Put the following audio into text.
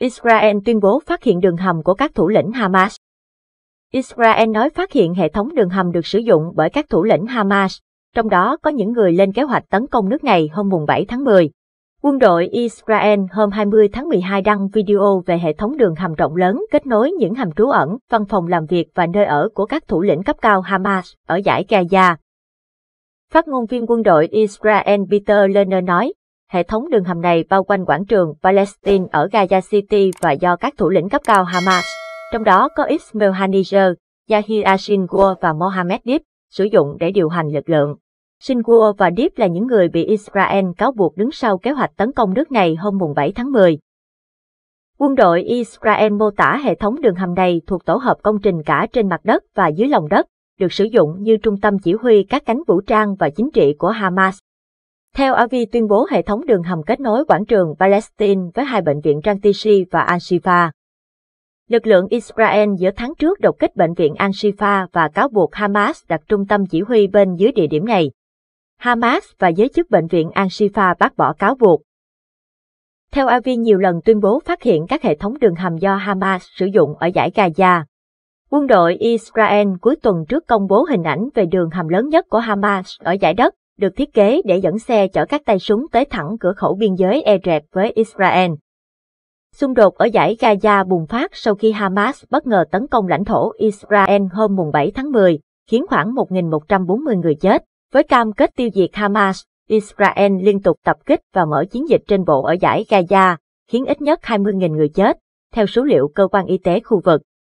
Israel tuyên bố phát hiện đường hầm của các thủ lĩnh Hamas. Israel nói phát hiện hệ thống đường hầm được sử dụng bởi các thủ lĩnh Hamas, trong đó có những người lên kế hoạch tấn công nước này hôm mùng 7 tháng 10. Quân đội Israel hôm 20 tháng 12 đăng video về hệ thống đường hầm rộng lớn kết nối những hầm trú ẩn, văn phòng làm việc và nơi ở của các thủ lĩnh cấp cao Hamas ở giải Gaza. Phát ngôn viên quân đội Israel Peter Lerner nói, Hệ thống đường hầm này bao quanh quảng trường Palestine ở Gaza City và do các thủ lĩnh cấp cao Hamas, trong đó có Ismail Haniyeh, Yahya Sinwar và Mohammed Dib, sử dụng để điều hành lực lượng. sinqua và Dib là những người bị Israel cáo buộc đứng sau kế hoạch tấn công nước này hôm mùng 7 tháng 10. Quân đội Israel mô tả hệ thống đường hầm này thuộc tổ hợp công trình cả trên mặt đất và dưới lòng đất, được sử dụng như trung tâm chỉ huy các cánh vũ trang và chính trị của Hamas theo Avi tuyên bố hệ thống đường hầm kết nối quảng trường Palestine với hai bệnh viện al và Al-Shifa. Lực lượng Israel giữa tháng trước đột kích bệnh viện Al-Shifa và cáo buộc Hamas đặt trung tâm chỉ huy bên dưới địa điểm này. Hamas và giới chức bệnh viện Al-Shifa bác bỏ cáo buộc. Theo Avi nhiều lần tuyên bố phát hiện các hệ thống đường hầm do Hamas sử dụng ở giải Gaza. Quân đội Israel cuối tuần trước công bố hình ảnh về đường hầm lớn nhất của Hamas ở giải đất được thiết kế để dẫn xe chở các tay súng tới thẳng cửa khẩu biên giới Ereb với Israel. Xung đột ở giải Gaza bùng phát sau khi Hamas bất ngờ tấn công lãnh thổ Israel hôm mùng 7 tháng 10, khiến khoảng 1.140 người chết. Với cam kết tiêu diệt Hamas, Israel liên tục tập kích và mở chiến dịch trên bộ ở giải Gaza, khiến ít nhất 20.000 người chết, theo số liệu cơ quan y tế khu vực.